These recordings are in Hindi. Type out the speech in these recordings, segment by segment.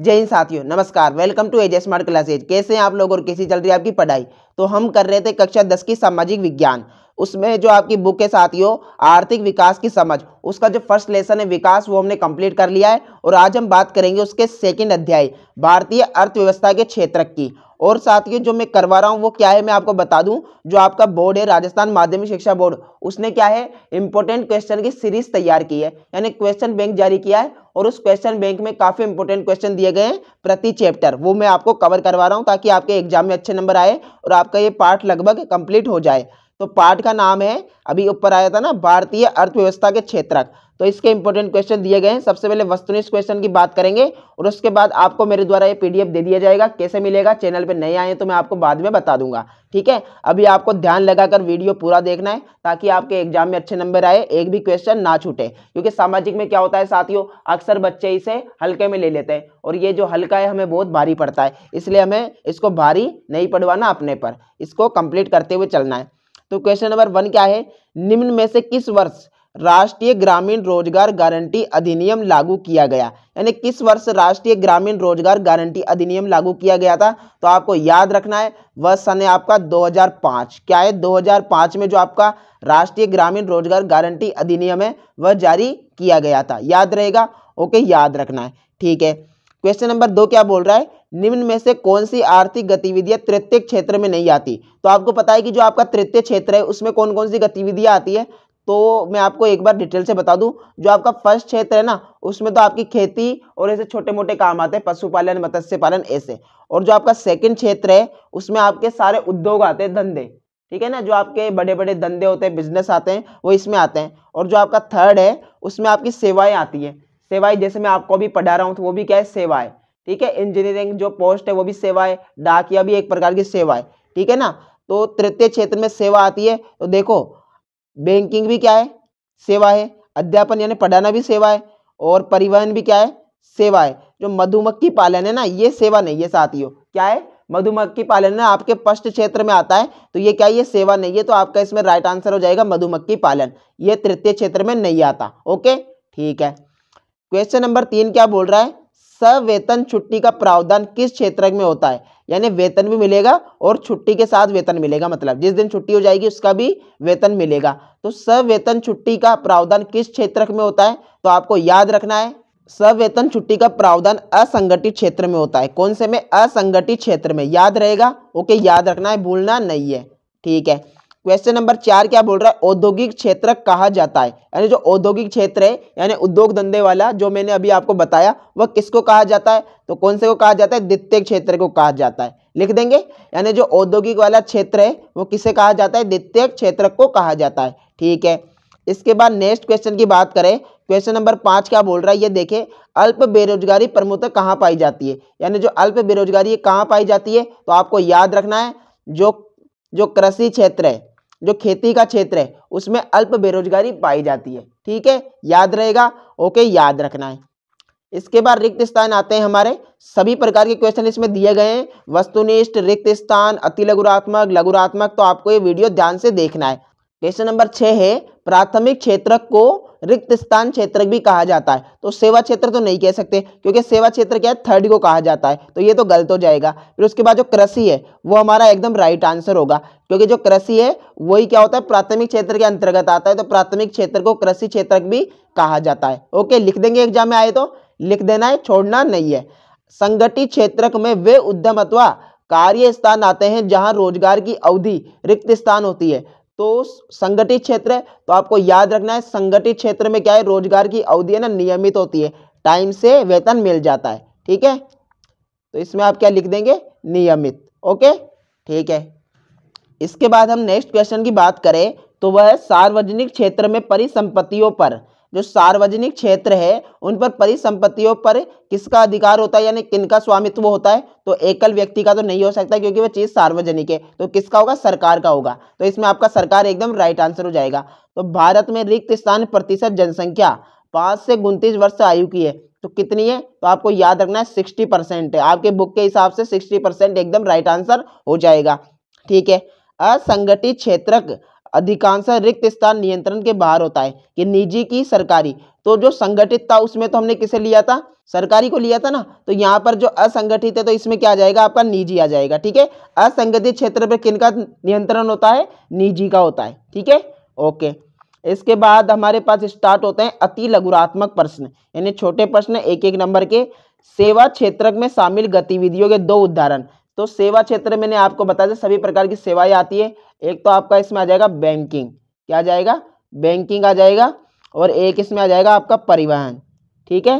जय हिंद साथियों नमस्कार welcome to edge smart classes कैसे हैं आप लोग और कैसी चल रही है आपकी पढ़ाई तो हम कर रहे थे कक्षा दस की सामाजिक विज्ञान उसमें जो आपकी बुक है साथियों आर्थिक विकास की समझ उसका जो फर्स्ट लेसन है विकास वो हमने कंप्लीट कर लिया है और आज हम बात करेंगे उसके सेकंड अध्याय भारतीय अर्थव्यवस्था के क्षेत्र की और साथियों जो मैं करवा रहा हूँ वो क्या है मैं आपको बता दूं जो आपका बोर्ड है राजस्थान माध्यमिक शिक्षा बोर्ड उसने क्या है इंपॉर्टेंट क्वेश्चन की सीरीज तैयार की है यानी क्वेश्चन बैंक जारी किया है और उस क्वेश्चन बैंक में काफ़ी इंपॉर्टेंट क्वेश्चन दिए गए हैं प्रति चैप्टर वो मैं आपको कवर करवा रहा हूँ ताकि आपके एग्जाम में अच्छे नंबर आए और आपका ये पार्ट लगभग कंप्लीट हो जाए तो पार्ट का नाम है अभी ऊपर आया था ना भारतीय अर्थव्यवस्था के क्षेत्रक तो इसके इंपॉर्टेंट क्वेश्चन दिए गए हैं सबसे पहले वस्तुनिष्ठ क्वेश्चन की बात करेंगे और उसके बाद आपको मेरे द्वारा ये पीडीएफ दे दिया जाएगा कैसे मिलेगा चैनल पे नए आए तो मैं आपको बाद में बता दूंगा ठीक है अभी आपको ध्यान लगाकर वीडियो पूरा देखना है ताकि आपके एग्जाम में अच्छे नंबर आए एक भी क्वेश्चन ना छूटे क्योंकि सामाजिक में क्या होता है साथियों अक्सर बच्चे इसे हल्के में ले लेते हैं और ये जो हल्का है हमें बहुत भारी पड़ता है इसलिए हमें इसको भारी नहीं पड़वाना अपने पर इसको कंप्लीट करते हुए चलना है तो क्वेश्चन नंबर वन क्या है निम्न में से किस वर्ष राष्ट्रीय ग्रामीण रोजगार गारंटी अधिनियम लागू किया गया यानी किस वर्ष राष्ट्रीय ग्रामीण रोजगार गारंटी अधिनियम लागू किया गया था तो आपको याद रखना है वह सन है आपका 2005 क्या है 2005 में जो आपका राष्ट्रीय ग्रामीण रोजगार गारंटी अधिनियम है वह जारी किया गया था याद रहेगा ओके याद रखना है ठीक है क्वेश्चन नंबर दो क्या बोल रहा है निम्न में से कौन सी आर्थिक गतिविधियां तृतीय क्षेत्र में नहीं आती तो आपको पता है कि जो आपका तृतीय क्षेत्र है उसमें कौन कौन सी गतिविधियां आती है तो मैं आपको एक बार डिटेल से बता दूं जो आपका फर्स्ट क्षेत्र है ना उसमें तो आपकी खेती और ऐसे छोटे मोटे काम आते हैं पशुपालन मत्स्य पालन ऐसे और जो आपका सेकंड क्षेत्र है उसमें आपके सारे उद्योग आते हैं धंधे ठीक है ना जो आपके बड़े बड़े धंधे होते हैं बिजनेस आते हैं वो इसमें आते हैं और जो आपका थर्ड है उसमें आपकी सेवाएं आती है सेवाएं जैसे मैं आपको भी पढ़ा रहा हूँ तो वो भी क्या है सेवाएं ठीक है इंजीनियरिंग जो पोस्ट है वो भी सेवा है डाकिया भी एक प्रकार की सेवा है ठीक है ना तो तृतीय क्षेत्र में सेवा आती है तो देखो बैंकिंग भी क्या है सेवा है अध्यापन यानी पढ़ाना भी सेवा है और परिवहन भी क्या है सेवा है जो मधुमक्खी पालन है ना ये सेवा नहीं है साथियों क्या है मधुमक्खी पालन ना आपके पश्च क्षेत्र में आता है तो ये क्या ये सेवा नहीं है तो आपका इसमें राइट आंसर हो जाएगा मधुमक्खी पालन ये तृतीय क्षेत्र में नहीं आता ओके ठीक है क्वेश्चन नंबर तीन क्या बोल रहा है सवेतन छुट्टी का प्रावधान किस क्षेत्र में होता है यानी वेतन भी मिलेगा और छुट्टी के साथ वेतन मिलेगा मतलब जिस दिन छुट्टी हो जाएगी उसका भी वेतन मिलेगा तो सवेतन छुट्टी का प्रावधान किस क्षेत्र में होता है तो आपको याद रखना है सवेतन छुट्टी का प्रावधान असंगठित क्षेत्र में होता है कौन से में असंगठित क्षेत्र में याद रहेगा ओके याद रखना है भूलना नहीं है ठीक है क्वेश्चन नंबर चार क्या बोल रहा है औद्योगिक क्षेत्र कहा जाता है यानी जो औद्योगिक क्षेत्र है यानी उद्योग धंधे वाला जो मैंने अभी आपको बताया वह किसको कहा जाता है तो कौन से को कहा जाता है द्वितीय क्षेत्र को कहा जाता है लिख देंगे यानी जो औद्योगिक वाला क्षेत्र है वो किसे कहा जाता है द्वितीय क्षेत्र को कहा जाता है ठीक है इसके बाद नेक्स्ट क्वेश्चन की बात करें क्वेश्चन नंबर पाँच क्या बोल रहा है ये देखें अल्प बेरोजगारी प्रमुख कहाँ पाई जाती है यानी जो अल्प बेरोजगारी कहाँ पाई जाती है तो आपको याद रखना है जो जो कृषि क्षेत्र है जो खेती का क्षेत्र है उसमें अल्प बेरोजगारी पाई जाती है ठीक है याद रहेगा ओके याद रखना है इसके बाद रिक्त स्थान आते हैं हमारे सभी प्रकार के क्वेश्चन इसमें दिए गए हैं वस्तुनिष्ठ रिक्त स्थान अति लघुरात्मक लघुरात्मक तो आपको ये वीडियो ध्यान से देखना है क्वेश्चन नंबर छः है प्राथमिक क्षेत्र को रिक्त स्थान क्षेत्र भी कहा जाता है तो सेवा क्षेत्र तो नहीं कह सकते क्योंकि सेवा क्षेत्र क्या है थर्ड को कहा जाता है तो ये तो गलत हो जाएगा फिर उसके बाद जो कृषि है वो हमारा एकदम राइट आंसर होगा क्योंकि जो कृषि है वही क्या होता है प्राथमिक क्षेत्र के अंतर्गत आता है तो प्राथमिक क्षेत्र को कृषि क्षेत्र भी कहा जाता है ओके लिख देंगे एग्जाम में आए तो लिख देना है छोड़ना नहीं है संगठित क्षेत्र में वे उद्यम अथवा कार्य स्थान आते हैं जहां रोजगार की अवधि रिक्त स्थान होती है तो संगठित क्षेत्र है तो आपको याद रखना है संगठित क्षेत्र में क्या है रोजगार की अवधि है ना नियमित होती है टाइम से वेतन मिल जाता है ठीक है तो इसमें आप क्या लिख देंगे नियमित ओके ठीक है इसके बाद हम नेक्स्ट क्वेश्चन की बात करें तो वह सार्वजनिक क्षेत्र में परिसंपत्तियों पर जो सार्वजनिक क्षेत्र है उन पर परिसंपत्तियों पर किसका अधिकार होता है यानी किन का स्वामित्व होता है तो एकल व्यक्ति का तो नहीं हो सकता क्योंकि वह चीज़ सार्वजनिक है तो किसका होगा सरकार का होगा तो इसमें आपका सरकार एकदम राइट आंसर हो जाएगा तो भारत में रिक्त स्थान प्रतिशत जनसंख्या पाँच से उनतीस वर्ष आयु की है तो कितनी है तो आपको याद रखना है सिक्सटी परसेंट है आपके बुक के हिसाब से सिक्सटी परसेंट एकदम राइट आंसर हो जाएगा ठीक है असंगठित क्षेत्रक अधिकांश रिक्त स्थान नियंत्रण के बाहर होता है कि निजी की सरकारी तो जो संगठित था उसमें तो हमने किसे लिया था सरकारी को लिया था ना तो यहाँ पर जो असंगठित है तो इसमें क्या आ जाएगा आपका निजी आ जाएगा ठीक है असंगठित क्षेत्र पर किन का नियंत्रण होता है निजी का होता है ठीक है ओके इसके बाद हमारे पास स्टार्ट होते हैं अति लघुरात्मक प्रश्न यानी छोटे प्रश्न एक एक नंबर के सेवा क्षेत्र में शामिल गतिविधियों के दो उदाहरण तो सेवा क्षेत्र मैंने आपको बता दिया सभी प्रकार की सेवाएं आती है एक तो आपका इसमें आ जाएगा बैंकिंग क्या आ जाएगा बैंकिंग आ जाएगा और एक इसमें आ जाएगा आपका परिवहन ठीक है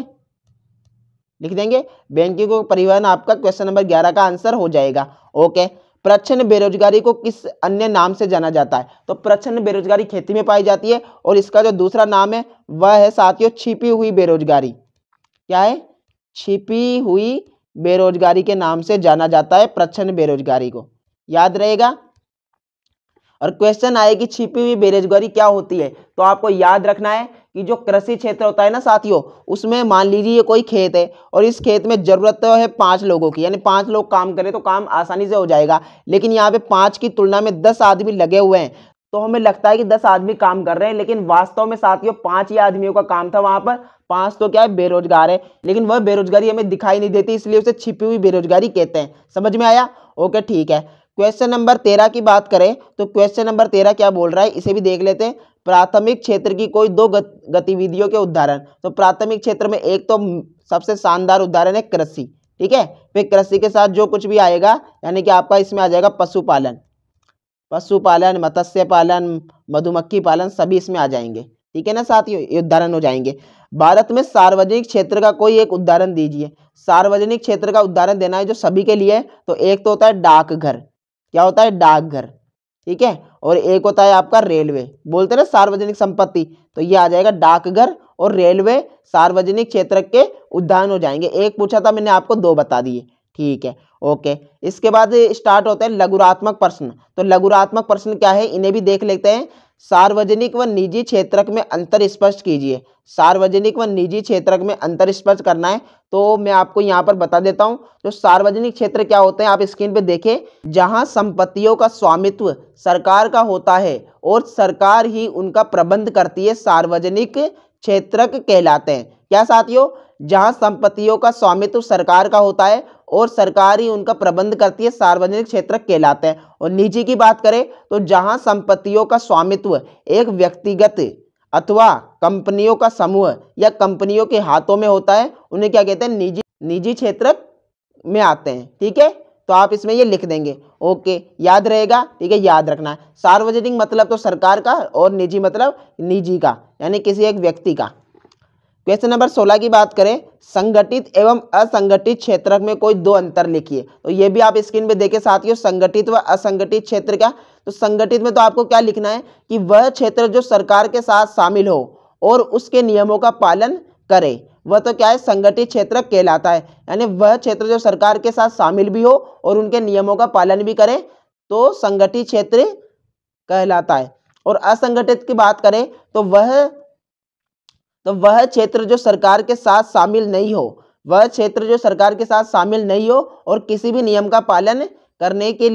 लिख देंगे बैंकिंग को परिवहन आपका क्वेश्चन नंबर ग्यारह का आंसर हो जाएगा ओके प्रच्छन्न बेरोजगारी को किस अन्य नाम से जाना जाता है तो प्रच्छन्न बेरोजगारी खेती में पाई जाती है और इसका जो दूसरा नाम है वह है साथियों छिपी हुई बेरोजगारी क्या है छिपी हुई बेरोजगारी के नाम से जाना जाता है प्रच्छन्न बेरोजगारी को याद रहेगा और क्वेश्चन आए कि छिपी हुई बेरोजगारी क्या होती है तो आपको याद रखना है कि जो कृषि क्षेत्र होता है ना साथियों उसमें मान लीजिए कोई खेत है और इस खेत में ज़रूरत तो है पांच लोगों की यानी पांच लोग काम करें तो काम आसानी से हो जाएगा लेकिन यहाँ पे पांच की तुलना में दस आदमी लगे हुए हैं तो हमें लगता है कि दस आदमी काम कर रहे हैं लेकिन वास्तव में साथियों पांच ही आदमियों का काम था वहां पर पांच तो क्या है बेरोजगार है लेकिन वह बेरोजगारी हमें दिखाई नहीं देती इसलिए उसे छिपी हुई बेरोजगारी कहते हैं समझ में आया ओके ठीक है क्वेश्चन नंबर तेरह की बात करें तो क्वेश्चन नंबर तेरह क्या बोल रहा है इसे भी देख लेते हैं प्राथमिक क्षेत्र की कोई दो गतिविधियों के उदाहरण तो प्राथमिक क्षेत्र में एक तो सबसे शानदार उदाहरण है कृषि ठीक है फिर कृषि के साथ जो कुछ भी आएगा यानी कि आपका इसमें आ जाएगा पशुपालन पशुपालन मत्स्य पालन मधुमक्खी पालन सभी इसमें आ जाएंगे ठीक है ना साथियों ही उदाहरण हो जाएंगे भारत में सार्वजनिक क्षेत्र का कोई एक उदाहरण दीजिए सार्वजनिक क्षेत्र का उदाहरण देना है जो सभी के लिए तो एक तो होता है डाकघर क्या होता है डाकघर ठीक है और एक होता है आपका रेलवे बोलते ना सार्वजनिक संपत्ति तो ये आ जाएगा डाकघर और रेलवे सार्वजनिक क्षेत्र के उदाहरण हो जाएंगे एक पूछा था मैंने आपको दो बता दिए ठीक है ओके इसके बाद स्टार्ट होता है लघुरात्मक प्रश्न तो लघुरात्मक प्रश्न क्या है इन्हें भी देख लेते हैं सार्वजनिक व निजी क्षेत्रक में अंतर स्पष्ट कीजिए सार्वजनिक व निजी क्षेत्रक में अंतर स्पष्ट करना है तो मैं आपको यहाँ पर बता देता हूँ जो सार्वजनिक क्षेत्र क्या होते हैं आप स्क्रीन पे देखें जहाँ संपत्तियों का स्वामित्व सरकार का होता है और सरकार ही उनका प्रबंध करती है सार्वजनिक क्षेत्रक कहलाते हैं क्या साथियों जहाँ संपत्तियों का स्वामित्व सरकार का होता है और सरकारी उनका प्रबंध करती है सार्वजनिक क्षेत्र कहलाते हैं और निजी की बात करें तो जहां संपत्तियों का स्वामित्व एक व्यक्तिगत अथवा कंपनियों का समूह या कंपनियों के हाथों में होता है उन्हें क्या कहते हैं निजी निजी क्षेत्र में आते हैं ठीक है तो आप इसमें ये लिख देंगे ओके याद रहेगा ठीक है याद रखना सार्वजनिक मतलब तो सरकार का और निजी मतलब निजी का यानी किसी एक व्यक्ति का क्वेश्चन नंबर सोलह की बात करें संगठित एवं असंगठित क्षेत्र में कोई दो अंतर लिखिए तो ये भी आप स्क्रीन पे देखें साथियों संगठित व असंगठित क्षेत्र का तो संगठित में तो आपको क्या लिखना है कि वह क्षेत्र जो सरकार के साथ शामिल हो और उसके नियमों का पालन करे वह तो क्या है संगठित क्षेत्र कहलाता है यानी वह क्षेत्र जो सरकार के साथ शामिल भी हो और उनके नियमों का पालन भी करे तो संगठित क्षेत्र कहलाता है और असंगठित की बात करें तो वह तो वह क्षेत्र जो सरकार के साथ शामिल नहीं हो वह क्षेत्र जो सरकार के साथ शामिल नहीं हो और किसी भी नियम का पालन करने के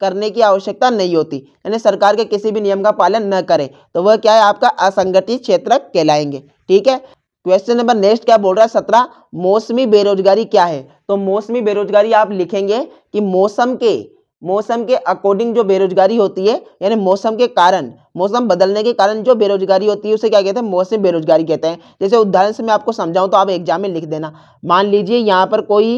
करने की आवश्यकता नहीं होती यानी सरकार के किसी भी नियम का पालन न करें तो वह क्या है आपका असंगठित क्षेत्र कहलाएंगे ठीक है क्वेश्चन नंबर नेक्स्ट क्या बोल रहा है सत्रह मौसमी बेरोजगारी क्या है तो मौसमी बेरोजगारी आप लिखेंगे कि मौसम के मौसम के अकॉर्डिंग जो बेरोजगारी होती है यानी मौसम के कारण मौसम बदलने के कारण जो बेरोजगारी होती है उसे क्या कहते हैं मौसम बेरोजगारी कहते हैं जैसे उदाहरण से मैं आपको समझाऊं तो आप एग्जाम में लिख देना मान लीजिए यहाँ पर कोई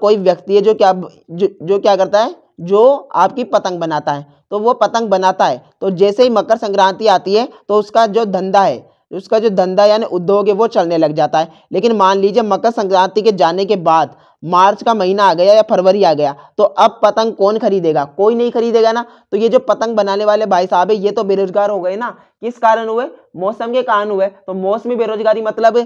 कोई व्यक्ति है जो क्या जो, जो क्या करता है जो आपकी पतंग बनाता है तो वो पतंग बनाता है तो जैसे ही मकर संक्रांति आती है तो उसका जो धंधा है उसका जो धंधा यानी उद्योग है वो चलने लग जाता है लेकिन मान लीजिए मकर संक्रांति के जाने के बाद मार्च का महीना आ गया या फरवरी आ गया तो अब पतंग कौन खरीदेगा कोई नहीं खरीदेगा ना तो ये जो पतंग बनाने वाले भाई साहब है ये तो बेरोजगार हो गए ना किस कारण हुए मौसम के कारण हुए तो मौसमी बेरोजगारी मतलब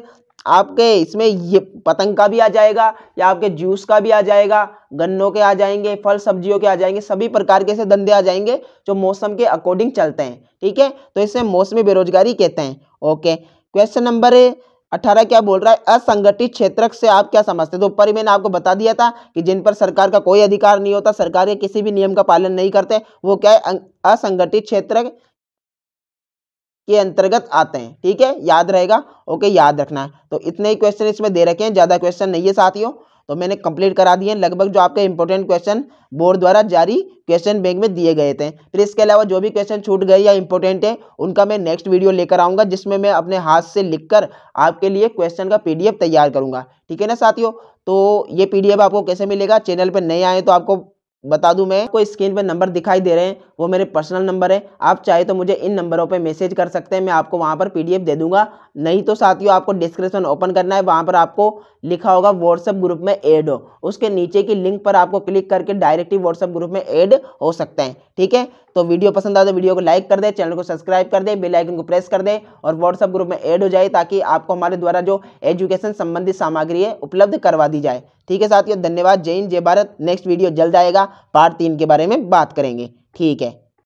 आपके इसमें ये पतंग का भी आ जाएगा या आपके जूस का भी आ जाएगा गन्नों के आ जाएंगे फल सब्जियों के आ जाएंगे सभी प्रकार के ऐसे धंधे आ जाएंगे जो मौसम के अकॉर्डिंग चलते हैं ठीक है तो इसे मौसमी बेरोजगारी कहते हैं ओके क्वेश्चन नंबर अठारह क्या बोल रहा है असंगठित क्षेत्र से आप क्या समझते तो ऊपर ही मैंने आपको बता दिया था कि जिन पर सरकार का कोई अधिकार नहीं होता सरकार के किसी भी नियम का पालन नहीं करते वो क्या है अं-, असंगठित क्षेत्र के अंतर्गत आते हैं ठीक है याद रहेगा ओके याद रखना है तो इतने ही क्वेश्चन इसमें दे रखे हैं ज़्यादा क्वेश्चन नहीं है साथियों तो मैंने कंप्लीट करा दिए लगभग जो आपके इंपॉर्टेंट क्वेश्चन बोर्ड द्वारा जारी क्वेश्चन बैंक में दिए गए थे फिर इसके अलावा जो भी क्वेश्चन छूट गए या इंपॉर्टेंट है उनका मैं नेक्स्ट वीडियो लेकर आऊँगा जिसमें मैं अपने हाथ से लिखकर आपके लिए क्वेश्चन का पीडीएफ तैयार करूँगा ठीक है ना साथियों तो ये पीडीएफ आपको कैसे मिलेगा चैनल पर नए आए तो आपको बता दूं मैं कोई स्क्रीन पे नंबर दिखाई दे रहे हैं वो मेरे पर्सनल नंबर है आप चाहे तो मुझे इन नंबरों पे मैसेज कर सकते हैं मैं आपको वहाँ पर पीडीएफ दे दूंगा नहीं तो साथियों आपको डिस्क्रिप्शन ओपन करना है वहाँ पर आपको लिखा होगा व्हाट्सएप ग्रुप में ऐड हो उसके नीचे की लिंक पर आपको क्लिक करके डायरेक्टली व्हाट्सएप ग्रुप में ऐड हो सकते हैं ठीक है तो वीडियो पसंद आए तो वीडियो को लाइक कर दे चैनल को सब्सक्राइब कर दे बेलाइकन को प्रेस कर दे और व्हाट्सअप ग्रुप में एड हो जाए ताकि आपको हमारे द्वारा जो एजुकेशन संबंधित सामग्री है उपलब्ध करवा दी जाए ठीक है साथियों धन्यवाद जय हिंद जय भारत नेक्स्ट वीडियो जल्द आएगा पार्ट तीन के बारे में बात करेंगे ठीक है